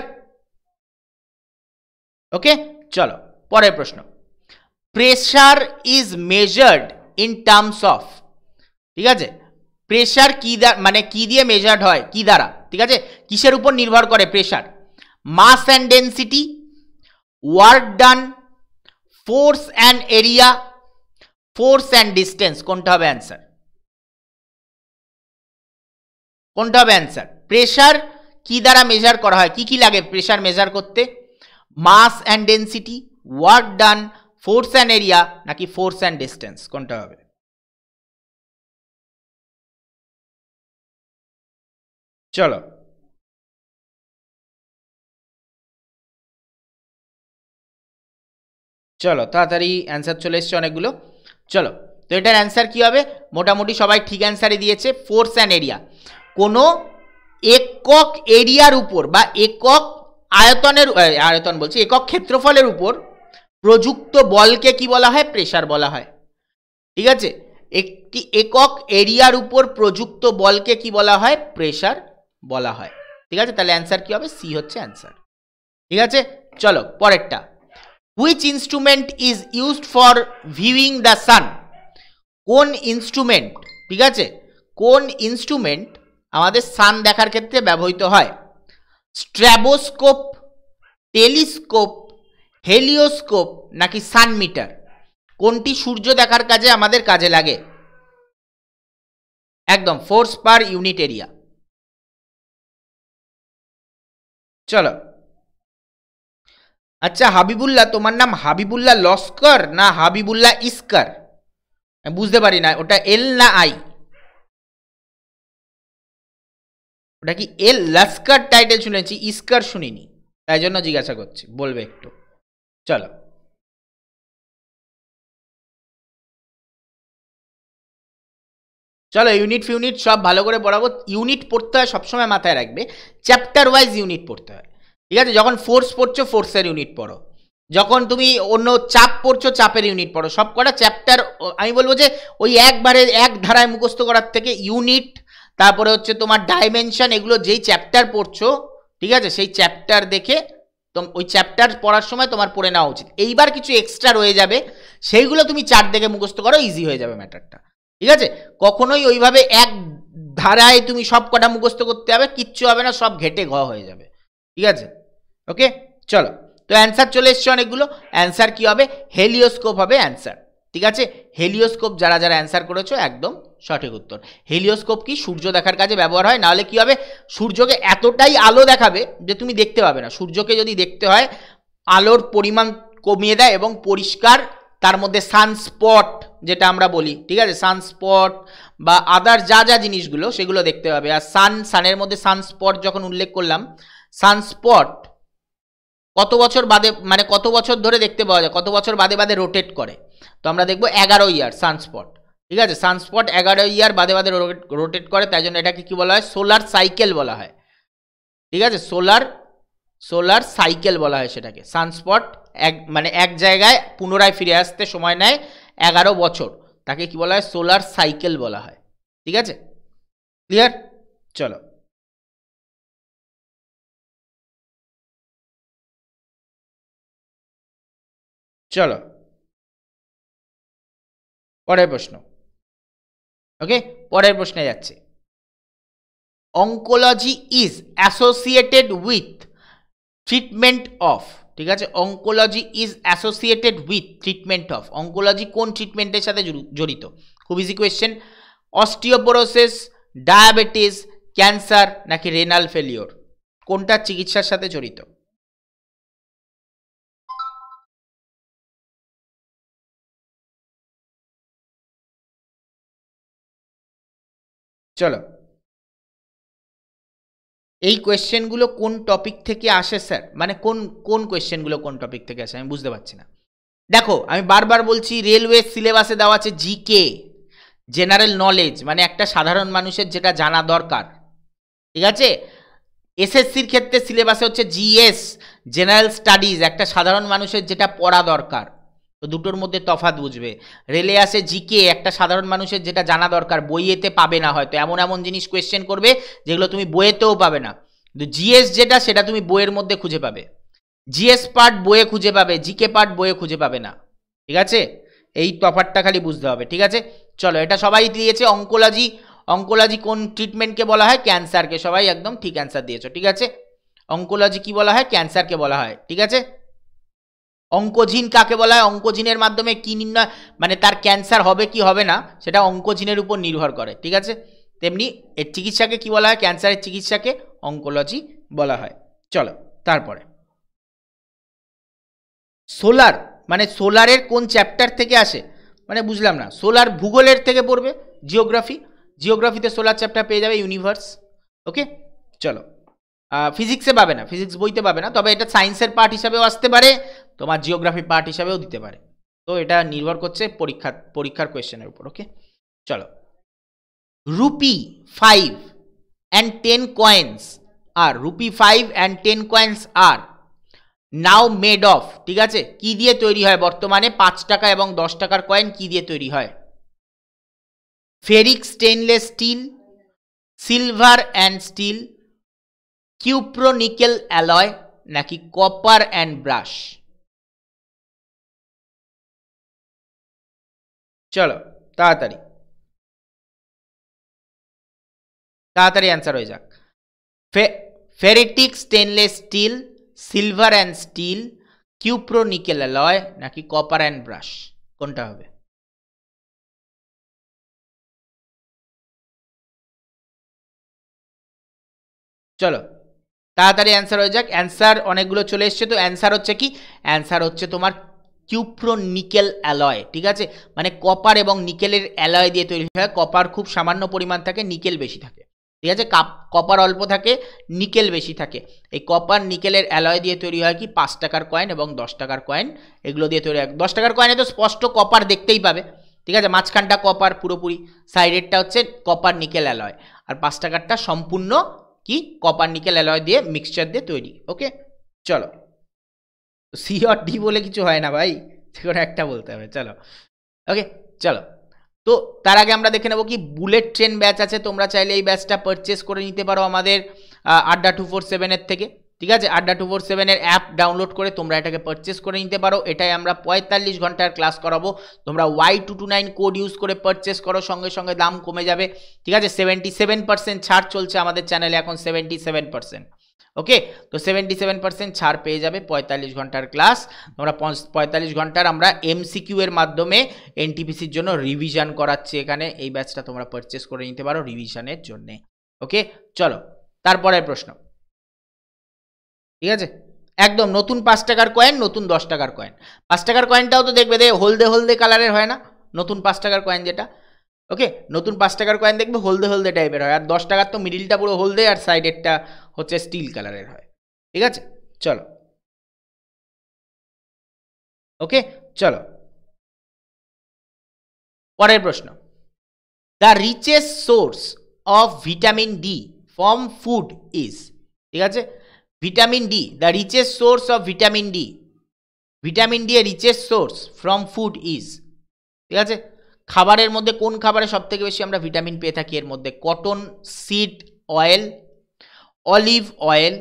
ওকে চলো পরের প্রশ্ন pressure is measured in terms of ঠিক আছে প্রেশার কী দ্বারা মানে কী দিয়ে মেজার্ড হয় কী দ্বারা ঠিক আছে কিসের উপর নির্ভর করে pressure mass and density, work done force and area force and distance কোনটা হবে অ্যান্সার কোনটা হবে অ্যান্সার প্রেশার কি দ্বারা মেজার করা হয় কি কি লাগে প্রেশার মেজার করতে mass and density work done force and area নাকি ফোর্স অ্যান্ড ডিস্টেন্স কোনটা হবে চলো চলো তাড়াতাড়ি অ্যান্সার চলে এসছে অনেকগুলো চলো তো এটার অ্যান্সার কী হবে মোটামুটি সবাই ঠিক অ্যান্সারই দিয়েছে ফোর্স অ্যান্ড এরিয়া কোনো একক এরিয়ার উপর বা একক আয়তনের আয়তন বলছি একক ক্ষেত্রফলের উপর প্রযুক্ত বলকে কি বলা হয় প্রেশার বলা হয় ঠিক আছে একটি একক এরিয়ার উপর প্রযুক্ত বলকে কি বলা হয় প্রেশার বলা হয় ঠিক আছে তাহলে অ্যান্সার কী হবে সি হচ্ছে অ্যান্সার ঠিক আছে চলো পরেরটা which instrument is used for viewing the sun কোন ইনস্ট্রুমেন্ট ঠিক আছে কোন ইনস্ট্রুমেন্ট আমাদের সান দেখার ক্ষেত্রে ব্যবহৃত হয় স্ট্র্যাবোস্কোপ টেলিস্কোপ হেলিওস্কোপ নাকি সানমিটার কোনটি সূর্য দেখার কাজে আমাদের কাজে লাগে একদম ফোর্স পার ইউনিট এরিয়া চলো আচ্ছা হাবিবুল্লাহ তোমার নাম হাবিবুল্লাহ লস্কর না হাবিবুল্লাহ ইস্কর বুঝতে পারি না ওটা এল না আই ওটা কি এল লস্কর টাইটেল শুনেছি ইস্কর শুনিনি তাই জন্য জিজ্ঞাসা করছি বলবে একটু চলো চলো ইউনিট ফিউনিট সব ভালো করে পড়াবো ইউনিট পড়তে হয় সবসময় মাথায় রাখবে চ্যাপ্টার ওয়াইজ ইউনিট পড়তে হয় ঠিক আছে যখন ফোর্স পড়ছো ফোর্সের ইউনিট পড়ো যখন তুমি অন্য চাপ পড়ছো চাপের ইউনিট পড়ো সব কটা চ্যাপ্টার আমি বলবো যে ওই একবারে এক ধারায় মুখস্থ করার থেকে ইউনিট তারপরে হচ্ছে তোমার ডাইমেনশন এগুলো যেই চ্যাপ্টার পড়ছো ঠিক আছে সেই চ্যাপ্টার দেখে ওই চ্যাপ্টার পড়ার সময় তোমার পড়ে নেওয়া উচিত এইবার কিছু এক্সট্রা রয়ে যাবে সেইগুলো তুমি চার দেখে মুখস্থ করো ইজি হয়ে যাবে ম্যাটারটা ঠিক আছে কখনোই ওইভাবে এক ধারায় তুমি সব কটা মুখস্থ করতে হবে কিচ্ছু হবে না সব ঘেটে ঘ হয়ে যাবে ঠিক আছে ওকে চলো তো অ্যান্সার চলে এসছে অনেকগুলো অ্যান্সার কি হবে হেলিওস্কোপ হবে অ্যান্সার ঠিক আছে হেলিওস্কোপ যারা যারা অ্যান্সার করেছো একদম সঠিক উত্তর হেলিওস্কোপ কি সূর্য দেখার কাজে ব্যবহার হয় নাহলে কি হবে সূর্যকে এতটাই আলো দেখাবে যে তুমি দেখতে পাবে না সূর্যকে যদি দেখতে হয় আলোর পরিমাণ কমিয়ে দেয় এবং পরিষ্কার তার মধ্যে সানস্পট যেটা আমরা বলি ঠিক আছে সানস্পট বা আদার যা যা জিনিসগুলো সেগুলো দেখতে পাবে আর সান সানের মধ্যে সানস্পট যখন উল্লেখ করলাম সানস্পট কত বছর বাদে মানে কত বছর ধরে দেখতে পাওয়া যায় কত বছর বাদে বাদে রোটেট করে তো আমরা দেখবো এগারো ইয়ার সানস্পট ঠিক আছে সানস্পট এগারো ইয়ার বাদে বাদে রোটেট করে তাই জন্য এটাকে কী বলা হয় সোলার সাইকেল বলা হয় ঠিক আছে সোলার সোলার সাইকেল বলা হয় সেটাকে সানস্পট এক মানে এক জায়গায় পুনরায় ফিরে আসতে সময় নেয় এগারো বছর তাকে কি বলা হয় সোলার সাইকেল বলা হয় ঠিক আছে ক্লিয়ার চলো চলো পরের প্রশ্ন ওকে পরের প্রশ্নে যাচ্ছে oncology is associated with treatment of ঠিক আছে oncology is associated with treatment of oncology কোন ট্রিটমেন্টের সাথে জড়িত খুব easy question osteoporosis diabetes cancer নাকি রেনাল ফেলিওর কোনটার চিকিৎসার সাথে জড়িত চলো এই কোয়েশ্চেনগুলো কোন টপিক থেকে আসে স্যার মানে কোন কোন কোয়েশ্চেনগুলো কোন টপিক থেকে আসে আমি বুঝতে পারছি না দেখো আমি বারবার বলছি রেলওয়ে সিলেবাসে দেওয়া আছে জিকে জেনারেল নলেজ মানে একটা সাধারণ মানুষের যেটা জানা দরকার ঠিক আছে এসএসসির ক্ষেত্রে সিলেবাসে হচ্ছে জিএস জেনারেল স্টাডিজ একটা সাধারণ মানুষের যেটা পড়া দরকার তো দুটোর মধ্যে তফাত বুঝবে রেলে আসে জিকে একটা সাধারণ মানুষের যেটা জানা দরকার বইয়েতে পাবে না হয়তো এমন এমন জিনিস কোয়েশ্চেন করবে যেগুলো তুমি বইয়েতেও পাবে না কিন্তু জিএস যেটা সেটা তুমি বইয়ের মধ্যে খুঁজে পাবে জিএস পার্ট বইয়ে খুঁজে পাবে জিকে পার্ট বইয়ে খুঁজে পাবে না ঠিক আছে এই তফাতটা খালি বুঝতে হবে ঠিক আছে চলো এটা সবাই দিয়েছে অঙ্কোলজি অঙ্কোলজি কোন ট্রিটমেন্টকে বলা হয় ক্যান্সারকে সবাই একদম ঠিক অ্যান্সার দিয়েছ ঠিক আছে অঙ্কোলজি কি বলা হয় ক্যান্সারকে বলা হয় ঠিক আছে অঙ্কোজিন কাকে বলা হয় অঙ্কোজিনের মাধ্যমে কী নির্ণয় মানে তার ক্যান্সার হবে কি হবে না সেটা অঙ্কোজিনের উপর নির্ভর করে ঠিক আছে তেমনি এর চিকিৎসাকে কি বলা হয় ক্যান্সারের চিকিৎসাকে অঙ্কোলজি বলা হয় চলো তারপরে সোলার মানে সোলারের কোন চ্যাপ্টার থেকে আসে মানে বুঝলাম না সোলার ভূগোলের থেকে পড়বে জিওগ্রাফি জিওগ্রাফিতে সোলার চ্যাপ্টার পেয়ে যাবে ইউনিভার্স ওকে চলো ফিজিক্সে পাবে না ফিজিক্স বইতে পাবে না তবে এটা সায়েন্সের পার্ট হিসাবেও আসতে পারে তোমার জিওগ্রাফি পার্ট হিসাবেও দিতে পারে তো এটা নির্ভর করছে পরীক্ষা পরীক্ষার কোয়েশ্চেনের উপর ওকে চলো rupee five and ten coins আর rupee five and ten coins আর নাও মেড অফ ঠিক আছে কি দিয়ে তৈরি হয় বর্তমানে পাঁচ টাকা এবং দশ টাকার কয়েন কি দিয়ে তৈরি হয় ferric stainless steel silver and steel cupro nickel alloy নাকি কপার অ্যান্ড ব্রাশ চলো তাড়াতাড়ি তাড়াতাড়ি অ্যান্সার হয়ে যাক ferritic stainless steel silver and steel cupro nickel alloy নাকি কপার অ্যান্ড ব্রাশ কোনটা হবে চলো তাড়াতাড়ি অ্যান্সার হয়ে যাক অ্যান্সার অনেকগুলো চলে এসছে তো অ্যান্সার হচ্ছে কি অ্যান্সার হচ্ছে তোমার কিউপ্রো নিকেল অ্যালয় ঠিক আছে মানে কপার এবং নিকেলের অ্যালয় দিয়ে তৈরি হয় কপার খুব সামান্য পরিমাণ থাকে নিকেল বেশি থাকে ঠিক আছে কাপ কপার অল্প থাকে নিকেল বেশি থাকে এই কপার নিকেলের অ্যালয় দিয়ে তৈরি হয় কি পাঁচ টাকার কয়েন এবং দশ টাকার কয়েন এগুলো দিয়ে তৈরি হয় দশ টাকার কয়েনে তো স্পষ্ট কপার দেখতেই পাবে ঠিক আছে মাঝখানটা কপার পুরোপুরি সাইডেরটা হচ্ছে কপার নিকেল অ্যালয় আর পাঁচ টাকারটা সম্পূর্ণ কি কপার নিকেল অ্যালয় দিয়ে মিক্সচার দিয়ে তৈরি ওকে চলো সি আর ডি বলে কিছু হয় না ভাই যে কোনো একটা বলতে হবে চলো ওকে চলো তো তার আগে আমরা দেখে নেব কি বুলেট ট্রেন ব্যাচ আছে তোমরা চাইলে এই ব্যাচটা পারচেস করে নিতে পারো আমাদের আড্ডা টু ফোর সেভেনের থেকে ঠিক আছে আড্ডা টু ফোর সেভেনের অ্যাপ ডাউনলোড করে তোমরা এটাকে পারচেস করে নিতে পারো এটাই আমরা পঁয়তাল্লিশ ঘন্টার ক্লাস করাবো তোমরা Y two two nine code use করে পারচেস করো সঙ্গে সঙ্গে দাম কমে যাবে ঠিক আছে সেভেন্টি সেভেন পার্সেন্ট ছাড় চলছে আমাদের চ্যানেলে এখন সেভেন্টি সেভেন পার্সেন্ট ওকে তো সেভেন্টি সেভেন পার্সেন্ট ছাড় পেয়ে যাবে পঁয়তাল্লিশ ঘন্টার ক্লাস তোমরা পঁয়তাল্লিশ ঘন্টার আমরা এমসিকিউ এর মাধ্যমে এনটিপিসির জন্য রিভিশন করাচ্ছি এখানে এই ব্যাচটা তোমরা পারচেস করে নিতে পারো রিভিশনের জন্যে ওকে চলো তারপরের প্রশ্ন ঠিক আছে একদম নতুন পাঁচ টাকার কয়েন নতুন দশ টাকার কয়েন পাঁচ টাকার কয়েনটাও তো দেখবে দে হলদে হলদে কালারের হয় না নতুন পাঁচ টাকার কয়েন যেটা ওকে নতুন পাঁচ টাকার কয়েন দেখবে হলদে হলদে টাইপের হয় আর দশ টাকার তো মিডিলটা পুরো হলদে আর সাইডেরটা হচ্ছে স্টিল কালারের হয় ঠিক আছে চলো ওকে চলো পরের প্রশ্ন the richest source of vitamin D from food is ঠিক আছে vitamin D the richest source of vitamin D vitamin D a richest source from food is ঠিক আছে খাবারের মধ্যে কোন খাবারে সবথেকে বেশি আমরা ভিটামিন পেয়ে থাকি এর মধ্যে cotton seed oil olive oil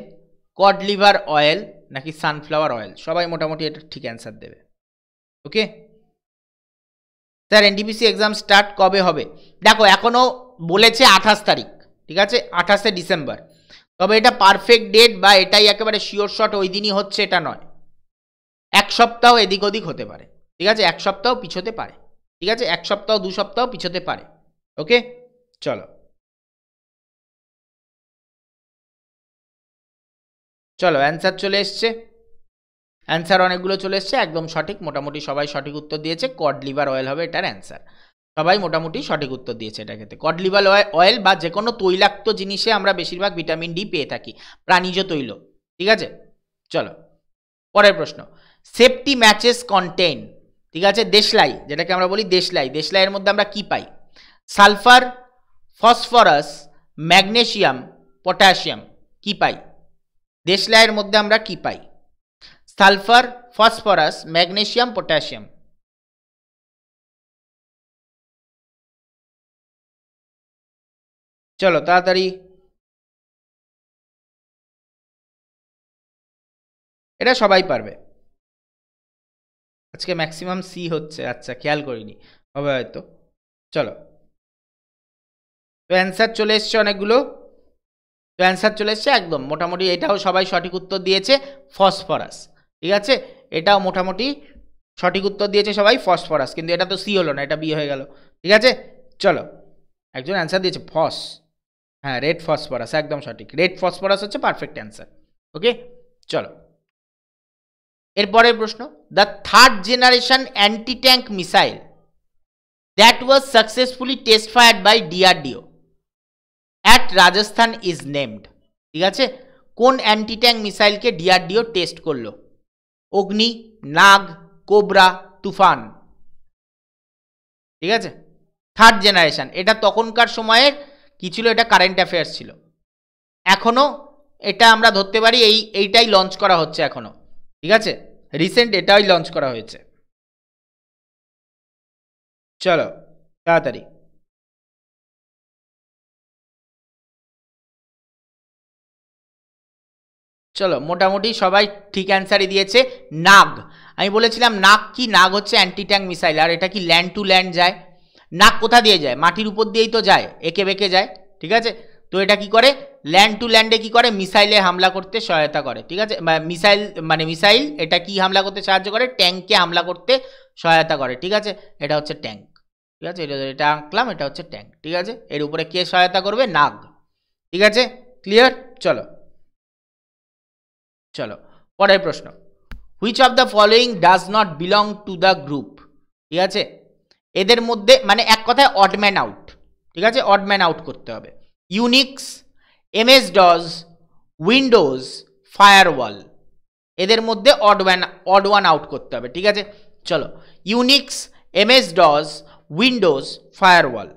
cod liver oil নাকি সানফ্লাওয়ার অয়েল সবাই মোটামুটি এটা ঠিক অ্যান্সার দেবে okay sir NTPC exam start কবে হবে দেখো এখনও বলেছে আঠাশ তারিখ ঠিক আছে আঠাশে ডিসেম্বর তবে এটা পারফেক্ট ডেট বা এটাই একেবারে শিওর শট ওই দিনই হচ্ছে এটা নয় এক সপ্তাহ এদিক ওদিক হতে পারে ঠিক আছে এক সপ্তাহ পিছোতে পারে ঠিক আছে এক সপ্তাহ দু সপ্তাহ পিছোতে পারে ওকে চলো চলো অ্যান্সার চলে এসছে অ্যান্সার অনেকগুলো চলে এসছে একদম সঠিক মোটামুটি সবাই সঠিক উত্তর দিয়েছে কড লিভার অয়েল হবে এটার অ্যান্সার সবাই মোটামুটি সঠিক উত্তর দিয়েছে এটা ক্ষেত্রে কড লিভার অয়েল বা যে কোনো তৈলাক্ত জিনিসে আমরা বেশিরভাগ ভিটামিন ডি পেয়ে থাকি প্রাণীজ তৈল ঠিক আছে চলো পরের প্রশ্ন সেফটি ম্যাচেস কন্টেন্ট ঠিক আছে দেশলাই যেটাকে আমরা বলি দেশলাই দেশলাইয়ের মধ্যে আমরা কি পাই সালফার ফসফরাস ম্যাগনেশিয়াম পটাশিয়াম কি পাই দেশলাইয়ের মধ্যে আমরা কি পাই সালফার ফসফরাস ম্যাগনেশিয়াম পটাশিয়াম চলো তাড়াতাড়ি এটা সবাই পারবে আজকে ম্যাক্সিমাম সি হচ্ছে আচ্ছা খেয়াল করিনি হবে হয়তো চলো তো অ্যান্সার চলে এসছে অনেকগুলো তো অ্যান্সার চলে এসছে একদম মোটামুটি এটাও সবাই সঠিক উত্তর দিয়েছে ফসফরাস ঠিক আছে এটাও মোটামুটি সঠিক উত্তর দিয়েছে সবাই ফসফরাস কিন্তু এটা তো সি হলো না এটা বি হয়ে গেল ঠিক আছে চলো একজন অ্যান্সার দিয়েছে ফস হ্যাঁ রেড ফসফরাস একদম সঠিক রেড ফসফরাস হচ্ছে পারফেক্ট অ্যান্সার ওকে চলো এরপরের প্রশ্ন the third generation anti tank missile that was successfully test fire by DRDO at Rajasthan is named ঠিক আছে কোন অ্যান্টি ট্যাঙ্ক মিসাইলকে ডিআরডিও টেস্ট করলো অগ্নি নাগ কোবরা তুফান ঠিক আছে থার্ড জেনারেশান এটা তখনকার সময়ের কি ছিল এটা কারেন্ট অ্যাফেয়ার্স ছিল এখনও এটা আমরা ধরতে পারি এই এইটাই লঞ্চ করা হচ্ছে এখনও ঠিক আছে রিসেন্ট এটাই লঞ্চ করা হয়েছে চলো তাড়াতাড়ি চলো মোটামুটি সবাই ঠিক অ্যান্সারই দিয়েছে নাগ আমি বলেছিলাম নাক কি নাগ হচ্ছে অ্যান্টি ট্যাঙ্ক মিসাইল আর এটা কি ল্যান্ড টু ল্যান্ড যায় নাক কোথা দিয়ে যায় মাটির উপর দিয়েই তো যায় এঁকে বেঁকে যায় ঠিক আছে তো এটা কি করে ল্যান্ড টু ল্যান্ডে কি করে মিসাইলে হামলা করতে সহায়তা করে ঠিক আছে মিসাইল মানে মিসাইল এটা কি হামলা করতে সাহায্য করে ট্যাঙ্ককে হামলা করতে সহায়তা করে ঠিক আছে এটা হচ্ছে ট্যাঙ্ক ঠিক আছে এটা এটা আঁকলাম এটা হচ্ছে ট্যাঙ্ক ঠিক আছে এর উপরে কে সহায়তা করবে নাগ ঠিক আছে ক্লিয়ার চলো চলো পরের প্রশ্ন which of the following does not belong to the group ঠিক আছে এদের মধ্যে মানে এক কথায় অডম্যান আউট ঠিক আছে অডম্যান আউট করতে হবে Unix MS DOS Windows firewall এদের মধ্যে odd one odd one out করতে হবে ঠিক আছে চলো Unix MS DOS Windows firewall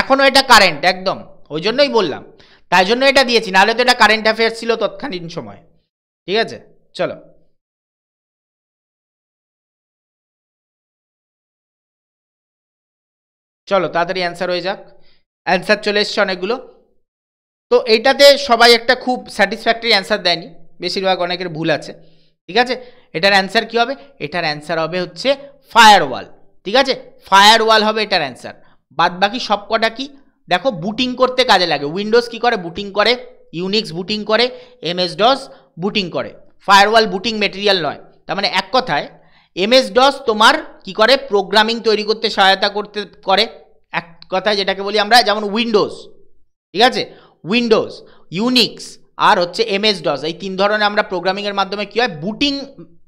এখনও এটা কারেন্ট একদম ওই জন্যই বললাম তাই জন্য এটা দিয়েছি নাহলে তো এটা কারেন্ট অ্যাফেয়ার্স ছিল তৎক্ষণিক সময় ঠিক আছে চলো চলো তাড়াতাড়ি অ্যান্সার হয়ে যাক অ্যান্সার চলে এসছে অনেকগুলো তো এইটাতে সবাই একটা খুব স্যাটিসফ্যাক্টরি অ্যান্সার দেয়নি বেশিরভাগ অনেকের ভুল আছে ঠিক আছে এটার অ্যান্সার কী হবে এটার অ্যান্সার হবে হচ্ছে ফায়ার ওয়াল ঠিক আছে ফায়ার ওয়াল হবে এটার অ্যান্সার বাদ বাকি সব কটা কি দেখো বুটিং করতে কাজে লাগে উইন্ডোজ কি করে বুটিং করে ইউনিক্স বুটিং করে এমএস ডস বুটিং করে ফায়ার ওয়াল বুটিং মেটেরিয়াল নয় তার মানে এক কথায় এমএস ডস তোমার কি করে প্রোগ্রামিং তৈরি করতে সহায়তা করতে করে এক কথায় যেটাকে বলি আমরা যেমন উইন্ডোজ ঠিক আছে উইন্ডোজ ইউনিক্স আর হচ্ছে এমএস ডস এই তিন ধরনের আমরা প্রোগ্রামিংয়ের মাধ্যমে কী হয় বুটিং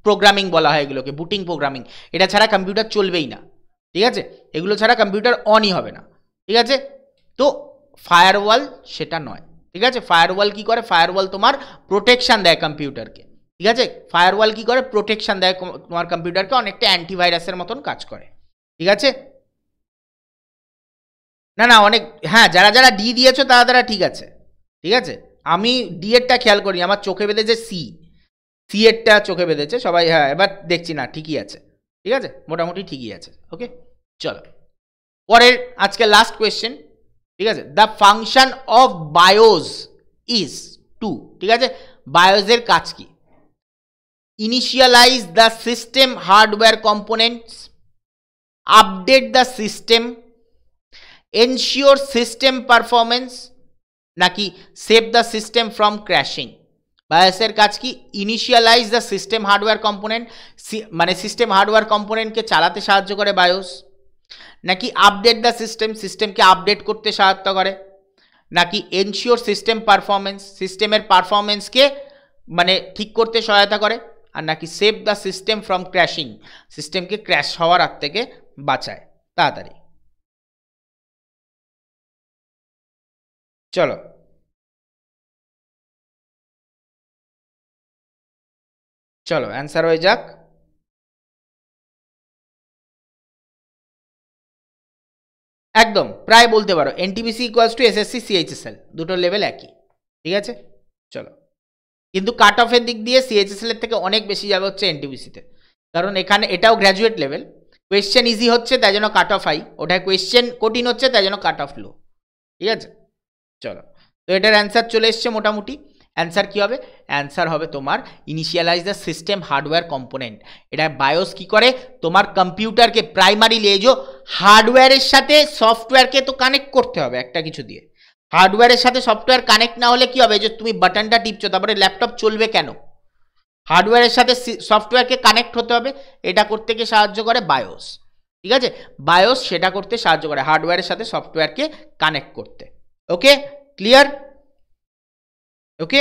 প্রোগ্রামিং বলা হয় এগুলোকে বুটিং প্রোগ্রামিং এটা ছাড়া কম্পিউটার চলবেই না ঠিক আছে এগুলো ছাড়া কম্পিউটার অনই হবে না ঠিক আছে তো ফায়ারওয়াল সেটা নয় ঠিক আছে ফায়ারওয়াল কি করে ফায়ারওয়াল তোমার প্রোটেকশান দেয় কম্পিউটারকে ঠিক আছে ফায়ারওয়াল কি করে প্রোটেকশন দেয় তোমার কম্পিউটারকে অনেকটা অ্যান্টিভাইরাসের মতন কাজ করে ঠিক আছে না না অনেক হ্যাঁ যারা যারা ডি দিয়েছো তারা তারা ঠিক আছে ঠিক আছে আমি ডি এরটা খেয়াল করি আমার চোখে বেঁধেছে সি সি এরটা চোখে বেঁধেছে সবাই হ্যাঁ এবার দেখছি না ঠিকই আছে ঠিক আছে মোটামুটি ঠিকই আছে ওকে চলো পরের আজকে লাস্ট কোয়েশ্চেন ঠিক আছে the function of BIOS is to ঠিক আছে বায়োজের কাজ কী initialize the system hardware components, update the system, ensure system performance, নাকি save the system from crashing বায়াসের কাজ কি initialize the system hardware component মানে সিস্টেম হার্ডওয়্যার কম্পোনেন্টকে চালাতে সাহায্য করে বায়োস নাকি আপডেট দ্য সিস্টেম সিস্টেমকে আপডেট করতে সাহায্য করে নাকি এনশিওর সিস্টেম পারফরমেন্স সিস্টেমের পারফরমেন্সকে মানে ঠিক করতে সহায়তা করে আর নাকি save the system from crashing সিস্টেমকে ক্র্যাশ হওয়ার হাত থেকে বাঁচায় তাড়াতাড়ি চলো চলো অ্যান্সার হয়ে যাক একদম প্রায় বলতে পারো NTPC equals to SSC CHSL দুটো লেভেল একই ঠিক আছে চলো কিন্তু কাট অফের দিক দিয়ে সিএইচএসএলের থেকে অনেক বেশি যাবে হচ্ছে এনটিবিসিতে কারণ এখানে এটাও গ্র্যাজুয়েট লেভেল কোয়েশ্চেন ইজি হচ্ছে তাই জন্য কাট অফ হাই ওটা কোয়েশ্চেন কঠিন হচ্ছে তাই জন্য কাট অফ লো ঠিক আছে চলো তো এটার অ্যান্সার চলে এসছে মোটামুটি অ্যান্সার কী হবে অ্যান্সার হবে তোমার initialize the system hardware component এটা বায়োস কী করে তোমার কম্পিউটারকে প্রাইমারি লেজো হার্ডওয়্যারের সাথে সফটওয়্যারকে তো কানেক্ট করতে হবে একটা কিছু দিয়ে হার্ডওয়্যারের সাথে সফটওয়্যার কানেক্ট না হলে কি হবে যে তুমি বাটনটা টিপছো তারপরে ল্যাপটপ চলবে কেন হার্ডওয়্যারের সাথে সফটওয়্যারকে কানেক্ট হতে হবে এটা করতে গিয়ে সাহায্য করে বায়োস ঠিক আছে বায়োস সেটা করতে সাহায্য করে হার্ডওয়্যারের সাথে সফটওয়্যারকে কানেক্ট করতে ওকে ক্লিয়ার ওকে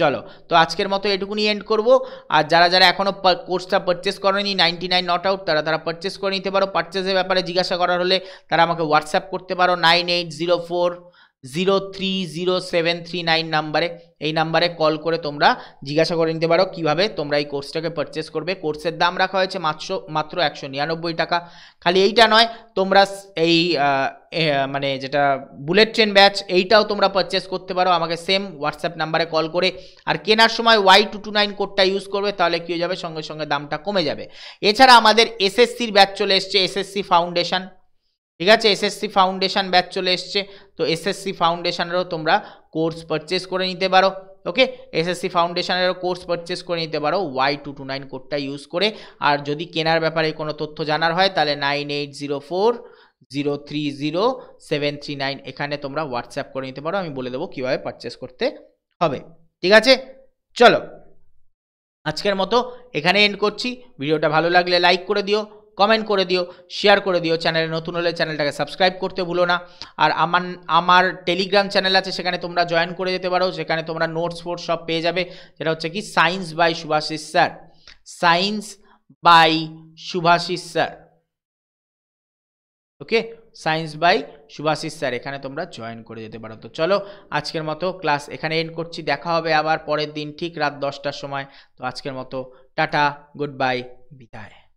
চলো তো আজকের মতো এটুকুনি এন্ড করব আর যারা যারা এখনও কোর্সটা পারচেস করেনি নাইনটি নাইন নট আউট তারা তারা পারচেস করে নিতে পারো পারচেসের ব্যাপারে জিজ্ঞাসা করার হলে তারা আমাকে হোয়াটসঅ্যাপ করতে পারো nine eight zero four zero three zero seven three nine নাম্বারে এই নাম্বারে কল করে তোমরা জিজ্ঞাসা করে নিতে পারো কীভাবে তোমরা এই কোর্সটাকে পারচেস করবে কোর্সের দাম রাখা হয়েছে মাত্র মাত্র একশো নিরানব্বই টাকা খালি এইটা নয় তোমরা এই মানে যেটা বুলেট ট্রেন ব্যাচ এইটাও তোমরা পারচেস করতে পারো আমাকে সেম হোয়াটসঅ্যাপ নাম্বারে কল করে আর কেনার সময় ওয়াই টু টু নাইন কোডটা ইউজ করবে তাহলে কী হয়ে যাবে সঙ্গে সঙ্গে দামটা কমে যাবে এছাড়া আমাদের এসএসসির ব্যাচ চলে এসছে এসএসসি ফাউন্ডেশন ঠিক আছে এসএসসি ফাউন্ডেশান ব্যাচ চলে এসছে তো এসএসসি ফাউন্ডেশানেরও তোমরা কোর্স পারচেস করে নিতে পারো ওকে এসএসসি ফাউন্ডেশানেরও কোর্স পারচেস করে নিতে পারো ওয়াই টু টু নাইন কোডটা ইউজ করে আর যদি কেনার ব্যাপারে কোনো তথ্য জানার হয় তাহলে nine eight zero four zero three zero seven three nine এখানে তোমরা হোয়াটসঅ্যাপ করে নিতে পারো আমি বলে দেবো কীভাবে পারচেস করতে হবে ঠিক আছে চলো আজকের মতো এখানে এন্ড করছি ভিডিওটা ভালো লাগলে লাইক করে দিও কমেন্ট করে দিও শেয়ার করে দিও চ্যানেলে নতুন হলে চ্যানেলটাকে সাবস্ক্রাইব করতে ভুলো না আর আমার আমার টেলিগ্রাম চ্যানেল আছে সেখানে তোমরা জয়েন করে যেতে পারো সেখানে তোমরা নোটস ফোটস সব পেয়ে যাবে যেটা হচ্ছে কি science by Subhashis sir science by Subhashis sir okay science by Subhashis sir এখানে তোমরা জয়েন করে যেতে পারো তো চলো আজকের মতো ক্লাস এখানে এন্ড করছি দেখা হবে আবার পরের দিন ঠিক রাত দশটার সময় তো আজকের মতো টাটা গুড বাই বিদায়